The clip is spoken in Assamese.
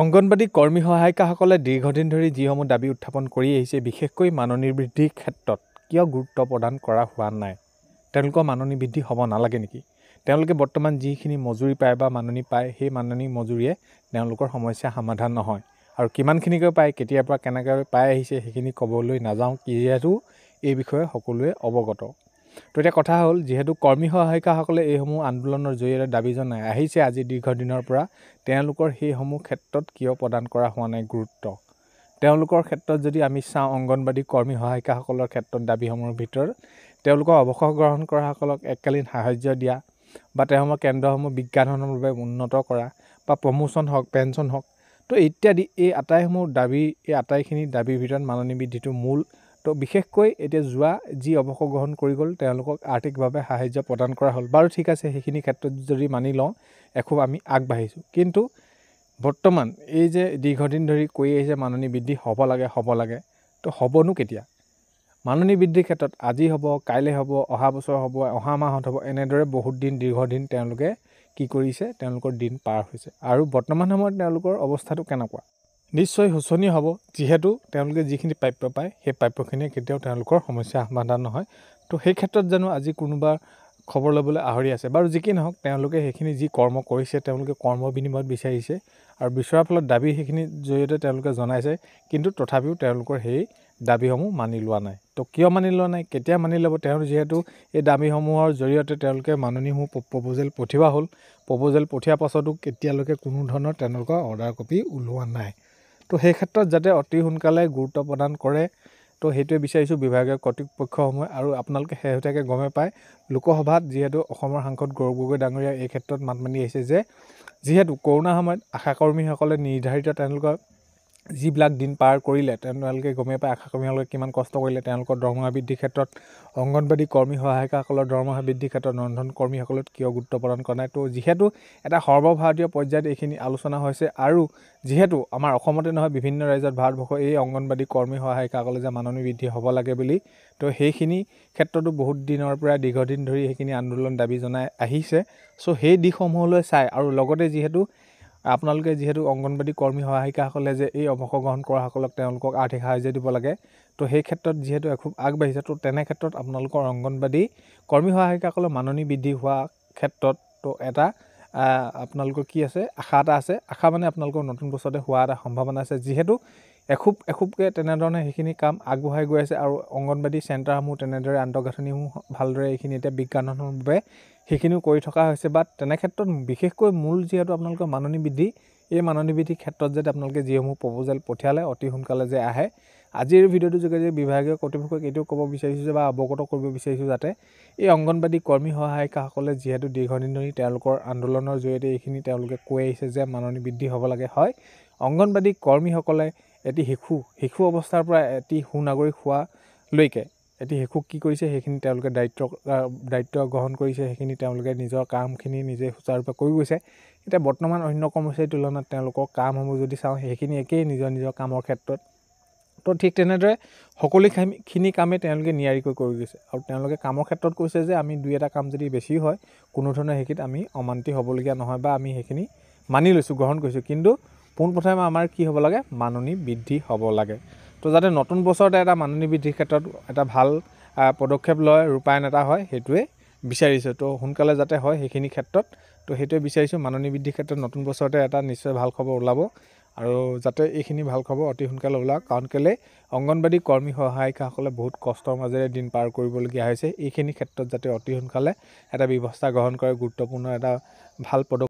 অংগনবাদী কৰ্মী সহায়িকাসকলে দীৰ্ঘদিন ধৰি যিসমূহ দাবী উত্থাপন কৰি আহিছে বিশেষকৈ মাননী বৃদ্ধিৰ ক্ষেত্ৰত কিয় গুৰুত্ব প্ৰদান কৰা হোৱা নাই তেওঁলোকৰ মাননী বৃদ্ধি হ'ব নালাগে নেকি তেওঁলোকে বৰ্তমান যিখিনি মজুৰি পায় বা মাননী পায় সেই মাননী মজুৰিয়ে তেওঁলোকৰ সমস্যা সমাধান নহয় আৰু কিমানখিনিকৈ পায় কেতিয়াৰ পৰা কেনেকৈ পাই আহিছে সেইখিনি ক'বলৈ নাযাওঁ যিহেতু এই বিষয়ে সকলোৱে অৱগত তো এতিয়া কথা হ'ল যিহেতু কৰ্মী সহায়িকাসকলে এইসমূহ আন্দোলনৰ জৰিয়তে দাবী জনাই আহিছে আজি দীৰ্ঘদিনৰ পৰা তেওঁলোকৰ সেইসমূহ ক্ষেত্ৰত কিয় প্ৰদান কৰা হোৱা নাই গুৰুত্ব তেওঁলোকৰ ক্ষেত্ৰত যদি আমি চাওঁ অংগনবাদী কৰ্মী সহায়িকাসকলৰ ক্ষেত্ৰত দাবীসমূহৰ ভিতৰত তেওঁলোকৰ অৱসৰ গ্ৰহণ কৰাসকলক এককালীন সাহাৰ্য দিয়া বা তেওঁসমূহ কেন্দ্ৰসমূহ বিজ্ঞানসমূহৰ বাবে উন্নত কৰা বা প্ৰমোশ্যন হওক পেঞ্চন হওক তো ইত্যাদি এই আটাইসমূহ দাবী এই আটাইখিনি দাবীৰ ভিতৰত মাননী বৃদ্ধিটো মূল তো বিশেষকৈ এতিয়া যোৱা যি অৱসৰ কৰি গ'ল তেওঁলোকক আৰ্থিকভাৱে সাহাৰ্য প্ৰদান কৰা হ'ল বাৰু ঠিক আছে সেইখিনি ক্ষেত্ৰত যদি মানি লওঁ এখোপ আমি আগবাঢ়িছোঁ কিন্তু বৰ্তমান এই যে দীৰ্ঘদিন ধৰি কৈ আহিছে মাননী বৃদ্ধি হ'ব লাগে হ'ব লাগে তো হ'বনো কেতিয়া মাননী বৃদ্ধিৰ ক্ষেত্ৰত আজি হ'ব কাইলৈ হ'ব অহা বছৰ হ'ব অহা মাহত হ'ব এনেদৰে বহুত দিন দীৰ্ঘদিন তেওঁলোকে কি কৰিছে তেওঁলোকৰ দিন পাৰ হৈছে আৰু বৰ্তমান সময়ত তেওঁলোকৰ অৱস্থাটো কেনেকুৱা নিশ্চয় শোচনীয় হ'ব যিহেতু তেওঁলোকে যিখিনি প্ৰাপ্য পায় সেই প্ৰাপ্যখিনিয়ে কেতিয়াও তেওঁলোকৰ সমস্যা সমাধান নহয় তো সেই ক্ষেত্ৰত জানো আজি কোনোবা খবৰ ল'বলৈ আহৰি আছে বাৰু যি কি নহওক তেওঁলোকে সেইখিনি যি কৰ্ম কৰিছে তেওঁলোকে কৰ্ম বিনিময়ত বিচাৰিছে আৰু বিচৰাৰ ফলত দাবী সেইখিনিৰ জৰিয়তে তেওঁলোকে জনাইছে কিন্তু তথাপিও তেওঁলোকৰ সেই দাবীসমূহ মানি লোৱা নাই তো কিয় মানি লোৱা নাই কেতিয়া মানি ল'ব তেওঁ যিহেতু এই দাবীসমূহৰ জৰিয়তে তেওঁলোকে মাননীসমূহ প্ৰপ'জেল পঠিওৱা হ'ল প্ৰপ'জেল পঠিওৱাৰ পাছতো কেতিয়ালৈকে কোনো ধৰণৰ তেওঁলোকৰ অৰ্ডাৰ কপি ওলোৱা নাই তো সেই ক্ষেত্ৰত যাতে অতি সোনকালে গুৰুত্ব প্ৰদান কৰে তো সেইটোৱে বিচাৰিছোঁ বিভাগীয় কৰ্তৃপক্ষসমূহে আৰু আপোনালোকে শেহতীয়াকৈ গমে পায় লোকসভাত যিহেতু অসমৰ সাংসদ গৌৰৱ গগৈ ডাঙৰীয়াই এই ক্ষেত্ৰত মাত মানি আহিছে যে যিহেতু কৰোণাৰ সময়ত আশাকৰ্মীসকলে নিৰ্ধাৰিত তেওঁলোকৰ যিবিলাক দিন পাৰ কৰিলে তেওঁলোকে গমেই পায় আশাকৰ্মীসকলে কিমান কষ্ট কৰিলে তেওঁলোকৰ দৰমহা বৃদ্ধিৰ ক্ষেত্ৰত অংগনবাদী কৰ্মী সহায়িকাসকলৰ দৰমহা বৃদ্ধিৰ ক্ষেত্ৰত ৰন্ধন ৰন্ধনকৰ্মীসকলক কিয় গুৰুত্ব প্ৰদান কৰা নাই তো যিহেতু এটা সৰ্বভাৰতীয় পৰ্যায়ত এইখিনি আলোচনা হৈছে আৰু যিহেতু আমাৰ অসমতে নহয় বিভিন্ন ৰাজ্যত ভাৰতবৰ্ষৰ এই অংগনবাদী কৰ্মী সহায়িকাসকলে যে মাননী বৃদ্ধি হ'ব লাগে বুলি তো সেইখিনি ক্ষেত্ৰতো বহুত দিনৰ পৰা দীৰ্ঘদিন ধৰি সেইখিনি আন্দোলন দাবী জনাই আহিছে চ' সেই দিশসমূহলৈ চাই আৰু লগতে যিহেতু আপোনালোকে যিহেতু অংগনবাদী কৰ্মী সহায়িকাসকলে যে এই অংশগ্ৰহণ কৰাসকলক তেওঁলোকক আৰ্থিক সাহায্য দিব লাগে তো সেই ক্ষেত্ৰত যিহেতু খুব আগবাঢ়িছে তো তেনে ক্ষেত্ৰত আপোনালোকৰ অংগনবাদী কৰ্মী সহায়িকাসকলৰ মাননি বৃদ্ধি হোৱা ক্ষেত্ৰত তো এটা আপোনালোকৰ কি আছে আশা এটা আছে আশা মানে আপোনালোকৰ নতুন বছৰতে হোৱা এটা সম্ভাৱনা আছে যিহেতু এখোপ এখোপকৈ তেনেধৰণে সেইখিনি কাম আগবঢ়াই গৈ আছে আৰু অংগনবাদী চেণ্টাৰসমূহ তেনেদৰে আন্তঃগাঁথনিসমূহ ভালদৰে এইখিনি এতিয়া বিজ্ঞানৰ বাবে সেইখিনিও কৰি থকা হৈছে বা ক্ষেত্ৰত বিশেষকৈ মূল যিহেতু আপোনালোকৰ মাননি বৃদ্ধি এই মাননি বৃদ্ধিৰ ক্ষেত্ৰত যাতে আপোনালোকে যিসমূহ প্ৰপ'জেল পঠিয়ালে অতি সোনকালে যে আহে আজিৰ ভিডিঅ'টোৰ যোগেদি বিভাগীয় কৰ্তৃপক্ষক এইটো ক'ব বিচাৰিছোঁ যে বা অৱগত কৰিব বিচাৰিছোঁ যাতে এই অংগনবাদী কৰ্মী সহায়িকাসকলে যিহেতু দীৰ্ঘদিন ধৰি তেওঁলোকৰ আন্দোলনৰ জৰিয়তে এইখিনি তেওঁলোকে কৈ আহিছে যে মাননি বৃদ্ধি হ'ব লাগে হয় অংগনবাদী কৰ্মীসকলে এটি শিশু শিশু অৱস্থাৰ পৰা এটি সুনাগৰিক হোৱালৈকে এটি শিশুক কি কৰিছে সেইখিনি তেওঁলোকে দায়িত্ব দায়িত্ব গ্ৰহণ কৰিছে সেইখিনি তেওঁলোকে নিজৰ কামখিনি নিজে সুচাৰুৰূপে কৰি গৈছে এতিয়া বৰ্তমান অন্য কৰ্মচাৰীৰ তুলনাত তেওঁলোকৰ কামসমূহ যদি চাওঁ সেইখিনি একেই নিজৰ নিজৰ কামৰ ক্ষেত্ৰত তো ঠিক তেনেদৰে সকলোখিনি কামেই তেওঁলোকে নিয়াৰিকৈ কৰি গৈছে আৰু তেওঁলোকে কামৰ ক্ষেত্ৰত কৈছে যে আমি দুই এটা কাম যদি বেছি হয় কোনো ধৰণৰ সেইখিনিত আমি অমান্তি হ'বলগীয়া নহয় বা আমি সেইখিনি মানি লৈছোঁ গ্ৰহণ কৰিছোঁ কিন্তু পোনপ্ৰথমে আমাৰ কি হ'ব লাগে মাননি বৃদ্ধি হ'ব লাগে তো যাতে নতুন বছৰতে এটা মাননি বৃদ্ধিৰ ক্ষেত্ৰত এটা ভাল পদক্ষেপ লয় ৰূপায়ণ এটা হয় সেইটোৱে বিচাৰিছোঁ তো সোনকালে যাতে হয় সেইখিনি ক্ষেত্ৰত তো সেইটোৱে বিচাৰিছোঁ মাননি বৃদ্ধিৰ ক্ষেত্ৰত নতুন বছৰতে এটা নিশ্চয় ভাল খবৰ ওলাব আৰু যাতে এইখিনি ভাল খবৰ অতি সোনকালে ওলাওক কাৰণ কেলৈ অংগনবাদী কৰ্মী সহায়িকাসকলে বহুত কষ্টৰ মাজেৰে দিন পাৰ কৰিবলগীয়া হৈছে এইখিনি ক্ষেত্ৰত যাতে অতি সোনকালে এটা ব্যৱস্থা গ্ৰহণ কৰে গুৰুত্বপূৰ্ণ এটা ভাল পদক্ষেপ